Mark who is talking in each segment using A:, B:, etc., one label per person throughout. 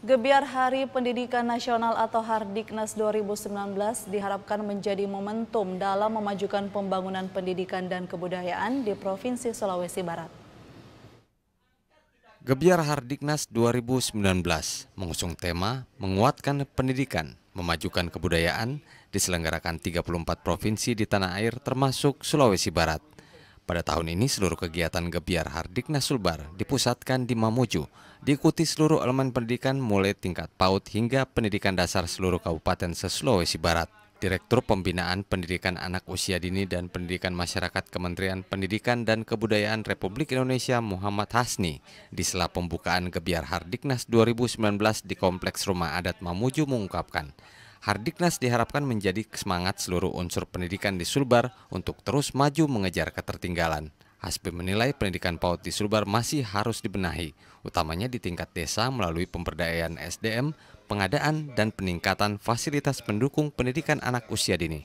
A: Gebiar Hari Pendidikan Nasional atau Hardiknas 2019 diharapkan menjadi momentum dalam memajukan pembangunan pendidikan dan kebudayaan di Provinsi Sulawesi Barat.
B: Gebiar Hardiknas 2019 mengusung tema Menguatkan Pendidikan, Memajukan Kebudayaan diselenggarakan 34 provinsi di tanah air termasuk Sulawesi Barat. Pada tahun ini, seluruh kegiatan Gebiar Hardik Nasulbar dipusatkan di Mamuju, diikuti seluruh elemen pendidikan mulai tingkat PAUD hingga pendidikan dasar seluruh Kabupaten se-Sulawesi Barat. Direktur Pembinaan Pendidikan Anak Usia Dini dan Pendidikan Masyarakat Kementerian Pendidikan dan Kebudayaan Republik Indonesia Muhammad Hasni di sela pembukaan Gebiar Hardiknas 2019 di Kompleks Rumah Adat Mamuju mengungkapkan, Hardiknas diharapkan menjadi semangat seluruh unsur pendidikan di Sulbar untuk terus maju mengejar ketertinggalan. Hasbi menilai pendidikan PAUD di Sulbar masih harus dibenahi, utamanya di tingkat desa melalui pemberdayaan SDM, pengadaan, dan peningkatan fasilitas pendukung pendidikan anak usia dini.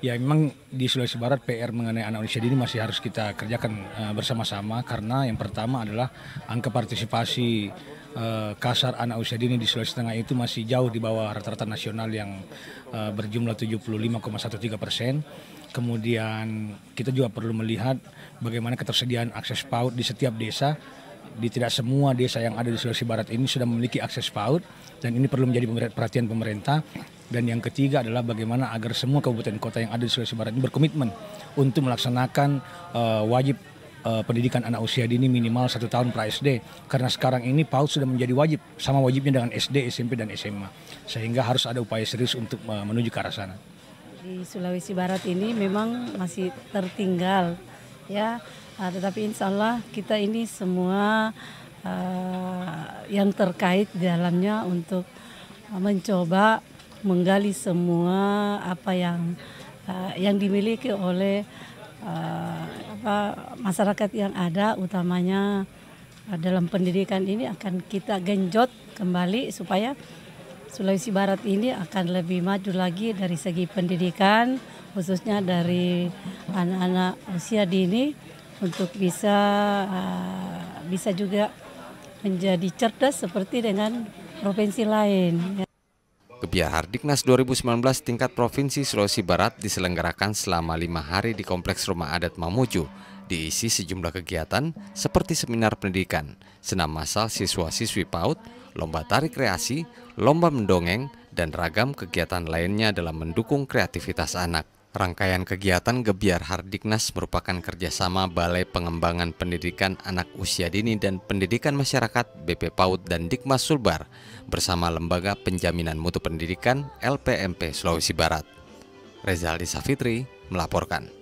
C: Ya memang di Sulawesi Barat PR mengenai anak usia dini masih harus kita kerjakan eh, bersama-sama karena yang pertama adalah angka partisipasi eh, kasar anak usia dini di Sulawesi Tengah itu masih jauh di bawah rata-rata nasional yang uh, berjumlah 75,13 persen. Kemudian kita juga perlu melihat bagaimana ketersediaan akses PAUD di setiap desa di tidak semua desa yang ada di Sulawesi Barat ini sudah memiliki akses PAUD dan ini perlu menjadi perhatian pemerintah. Dan yang ketiga adalah bagaimana agar semua kabupaten kota yang ada di Sulawesi Barat ini berkomitmen untuk melaksanakan uh, wajib uh, pendidikan anak usia dini minimal satu tahun pra SD karena sekarang ini PAUD sudah menjadi wajib sama wajibnya dengan SD, SMP dan SMA sehingga harus ada upaya serius untuk uh, menuju ke arah sana.
A: Di Sulawesi Barat ini memang masih tertinggal ya. Uh, tetapi insya Allah kita ini semua uh, yang terkait di dalamnya untuk mencoba menggali semua apa yang uh, yang dimiliki oleh uh, apa, masyarakat yang ada, utamanya uh, dalam pendidikan ini akan kita genjot kembali supaya Sulawesi Barat ini akan lebih maju lagi dari segi pendidikan, khususnya dari anak-anak usia dini untuk bisa uh, bisa juga menjadi cerdas seperti dengan provinsi lain.
B: Kepia Hardiknas 2019 tingkat Provinsi Sulawesi Barat diselenggarakan selama lima hari di Kompleks Rumah Adat Mamuju diisi sejumlah kegiatan seperti seminar pendidikan, senam massal siswa-siswi PAUD, lomba tarik kreasi, lomba mendongeng, dan ragam kegiatan lainnya dalam mendukung kreativitas anak. Rangkaian kegiatan Gebiar Hardiknas merupakan kerjasama Balai Pengembangan Pendidikan Anak Usia Dini dan Pendidikan Masyarakat BP PAUD dan Dikmas Sulbar bersama Lembaga Penjaminan Mutu Pendidikan LPMP Sulawesi Barat. Rezaldi Safitri melaporkan.